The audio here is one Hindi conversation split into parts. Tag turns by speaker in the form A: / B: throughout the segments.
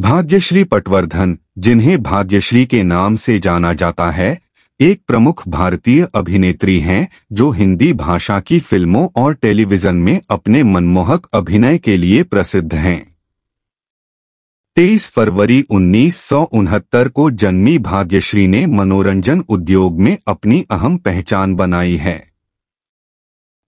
A: भाग्यश्री पटवर्धन जिन्हें भाग्यश्री के नाम से जाना जाता है एक प्रमुख भारतीय अभिनेत्री हैं जो हिंदी भाषा की फिल्मों और टेलीविजन में अपने मनमोहक अभिनय के लिए प्रसिद्ध हैं 23 फरवरी उन्नीस को जन्मी भाग्यश्री ने मनोरंजन उद्योग में अपनी अहम पहचान बनाई है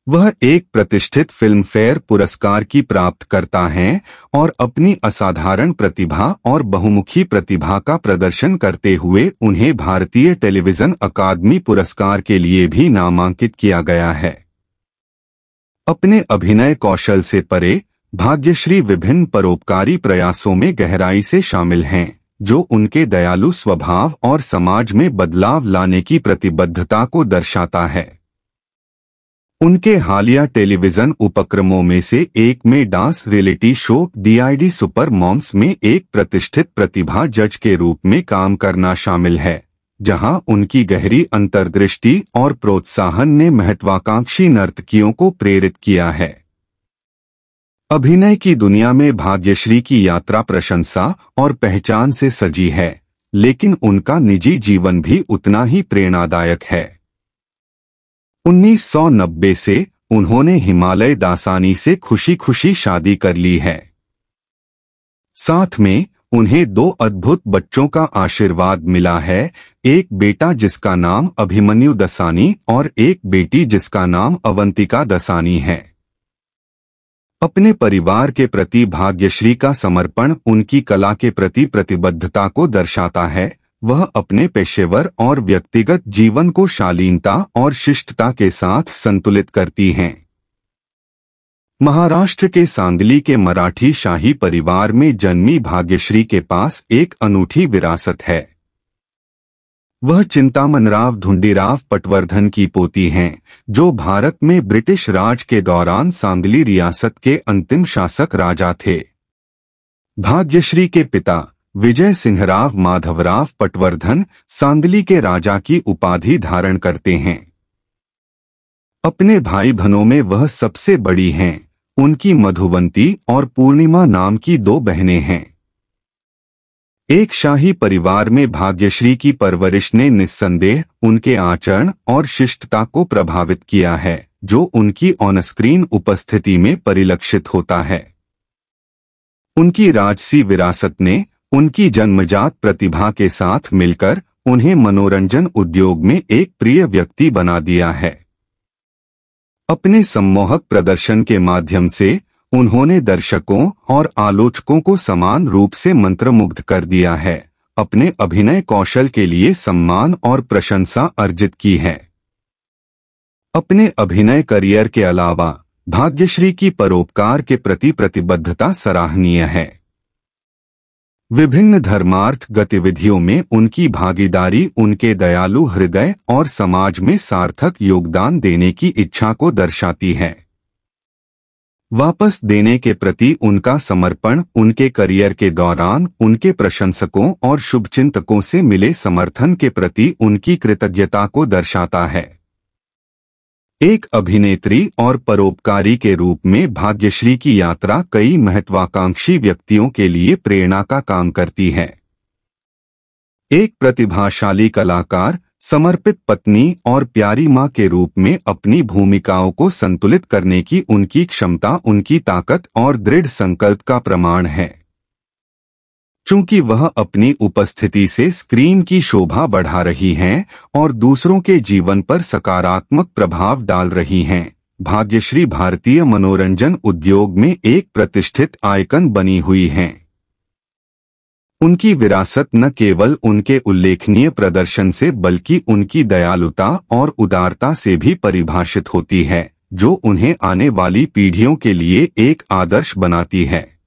A: वह एक प्रतिष्ठित फिल्म फेयर पुरस्कार की प्राप्त करता है और अपनी असाधारण प्रतिभा और बहुमुखी प्रतिभा का प्रदर्शन करते हुए उन्हें भारतीय टेलीविजन अकादमी पुरस्कार के लिए भी नामांकित किया गया है अपने अभिनय कौशल से परे भाग्यश्री विभिन्न परोपकारी प्रयासों में गहराई से शामिल हैं जो उनके दयालु स्वभाव और समाज में बदलाव लाने की प्रतिबद्धता को दर्शाता है उनके हालिया टेलीविजन उपक्रमों में से एक में dance reality show DID super moms में एक प्रतिष्ठित प्रतिभा जज के रूप में काम करना शामिल है जहां उनकी गहरी अंतर्दृष्टि और प्रोत्साहन ने महत्वाकांक्षी नर्तकियों को प्रेरित किया है अभिनय की दुनिया में भाग्यश्री की यात्रा प्रशंसा और पहचान से सजी है लेकिन उनका निजी जीवन भी उतना ही प्रेरणादायक है 1990 से उन्होंने हिमालय दासानी से खुशी खुशी शादी कर ली है साथ में उन्हें दो अद्भुत बच्चों का आशीर्वाद मिला है एक बेटा जिसका नाम अभिमन्यु दसानी और एक बेटी जिसका नाम अवंतिका दसानी है अपने परिवार के प्रति भाग्यश्री का समर्पण उनकी कला के प्रति प्रतिबद्धता को दर्शाता है वह अपने पेशेवर और व्यक्तिगत जीवन को शालीनता और शिष्टता के साथ संतुलित करती हैं महाराष्ट्र के सांगली के मराठी शाही परिवार में जन्मी भाग्यश्री के पास एक अनूठी विरासत है वह चिंतामन राव धुंडीराव पटवर्धन की पोती हैं, जो भारत में ब्रिटिश राज के दौरान सांगली रियासत के अंतिम शासक राजा थे भाग्यश्री के पिता विजय सिंहराव माधवराव पटवर्धन सांदली के राजा की उपाधि धारण करते हैं अपने भाई बहनों में वह सबसे बड़ी हैं उनकी मधुवंती और पूर्णिमा नाम की दो बहनें हैं एक शाही परिवार में भाग्यश्री की परवरिश ने निस्संदेह उनके आचरण और शिष्टता को प्रभावित किया है जो उनकी ऑनस्क्रीन उपस्थिति में परिलक्षित होता है उनकी राजसी विरासत ने उनकी जन्मजात प्रतिभा के साथ मिलकर उन्हें मनोरंजन उद्योग में एक प्रिय व्यक्ति बना दिया है अपने सम्मोहक प्रदर्शन के माध्यम से उन्होंने दर्शकों और आलोचकों को समान रूप से मंत्रमुग्ध कर दिया है अपने अभिनय कौशल के लिए सम्मान और प्रशंसा अर्जित की है अपने अभिनय करियर के अलावा भाग्यश्री की परोपकार के प्रति प्रतिबद्धता सराहनीय है विभिन्न धर्मार्थ गतिविधियों में उनकी भागीदारी उनके दयालु हृदय और समाज में सार्थक योगदान देने की इच्छा को दर्शाती है वापस देने के प्रति उनका समर्पण उनके करियर के दौरान उनके प्रशंसकों और शुभचिंतकों से मिले समर्थन के प्रति उनकी कृतज्ञता को दर्शाता है एक अभिनेत्री और परोपकारी के रूप में भाग्यश्री की यात्रा कई महत्वाकांक्षी व्यक्तियों के लिए प्रेरणा का काम करती है एक प्रतिभाशाली कलाकार समर्पित पत्नी और प्यारी माँ के रूप में अपनी भूमिकाओं को संतुलित करने की उनकी क्षमता उनकी ताकत और दृढ़ संकल्प का प्रमाण है क्योंकि वह अपनी उपस्थिति से स्क्रीन की शोभा बढ़ा रही हैं और दूसरों के जीवन पर सकारात्मक प्रभाव डाल रही हैं भाग्यश्री भारतीय मनोरंजन उद्योग में एक प्रतिष्ठित आयकन बनी हुई हैं उनकी विरासत न केवल उनके उल्लेखनीय प्रदर्शन से बल्कि उनकी दयालुता और उदारता से भी परिभाषित होती है जो उन्हें आने वाली पीढ़ियों के लिए एक आदर्श बनाती है